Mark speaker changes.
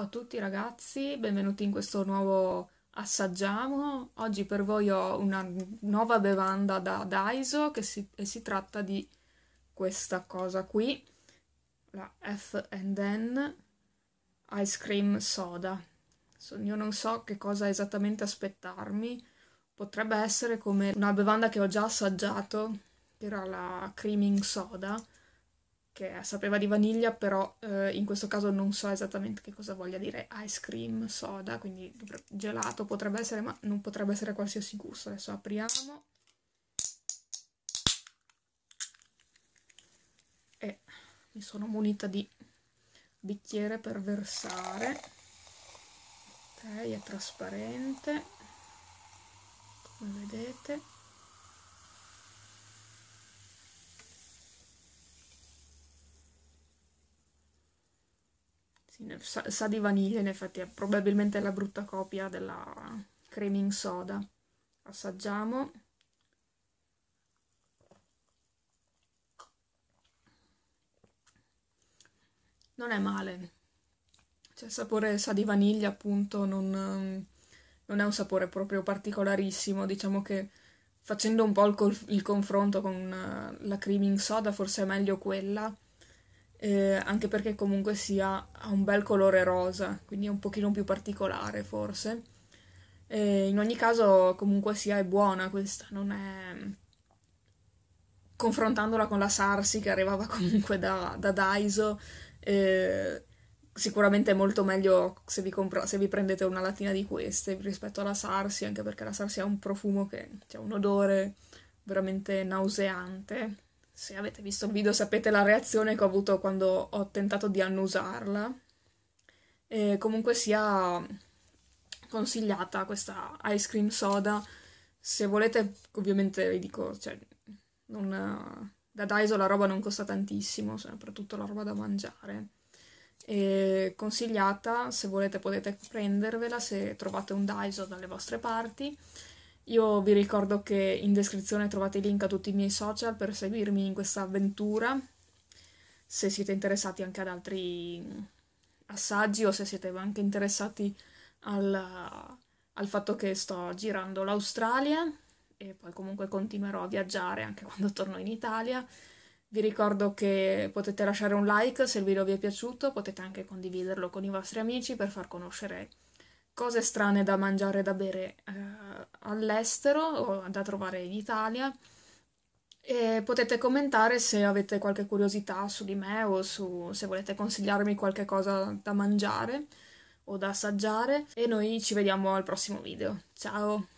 Speaker 1: Ciao a tutti ragazzi, benvenuti in questo nuovo assaggiamo. Oggi per voi ho una nuova bevanda da Daiso che si, si tratta di questa cosa qui, la F&N Ice Cream Soda. Io non so che cosa esattamente aspettarmi, potrebbe essere come una bevanda che ho già assaggiato, che era la Creaming Soda, che sapeva di vaniglia, però eh, in questo caso non so esattamente che cosa voglia dire ice cream, soda, quindi gelato potrebbe essere, ma non potrebbe essere qualsiasi gusto. Adesso apriamo. E mi sono munita di bicchiere per versare. Ok, è trasparente, come vedete. sa, sa, di vaniglia, in effetti è probabilmente la brutta copia della creaming soda. Assaggiamo. Non è male. Cioè, il sapore sa di vaniglia, appunto, non, non, è un sapore proprio particolarissimo. Diciamo che facendo un po' il, il confronto con eh, la creaming soda, forse è meglio quella eh, anche perché comunque sia ha un bel colore rosa, quindi è un pochino più particolare forse. Eh, in ogni caso comunque sia è buona questa, non è... confrontandola con la Sarsi che arrivava comunque da, da Daiso, eh, sicuramente è molto meglio se vi, compro, se vi, prendete una latina di queste rispetto alla Sarsi, anche perché la Sarsi ha un profumo che, cioè un odore veramente nauseante se avete visto il video sapete la reazione che ho avuto quando ho tentato di annusarla. E comunque sia consigliata questa ice cream soda. Se volete, ovviamente vi dico, cioè, non, da Daiso la roba non costa tantissimo, soprattutto la roba da mangiare. E consigliata, se volete potete prendervela se trovate un Daiso dalle vostre parti. Io vi ricordo che in descrizione trovate il link a tutti i miei social per seguirmi in questa avventura, se siete interessati anche ad altri assaggi o se siete anche interessati al, al fatto che sto girando l'Australia e poi comunque continuerò a viaggiare anche quando torno in Italia. Vi ricordo che potete lasciare un like se il video vi è piaciuto, potete anche condividerlo con i vostri amici per far conoscere cose strane da mangiare e da bere. Eh, all'estero o da trovare in Italia. E potete commentare se avete qualche curiosità su di me o su, se volete consigliarmi qualche cosa da mangiare o da assaggiare. E noi ci vediamo al prossimo video. Ciao!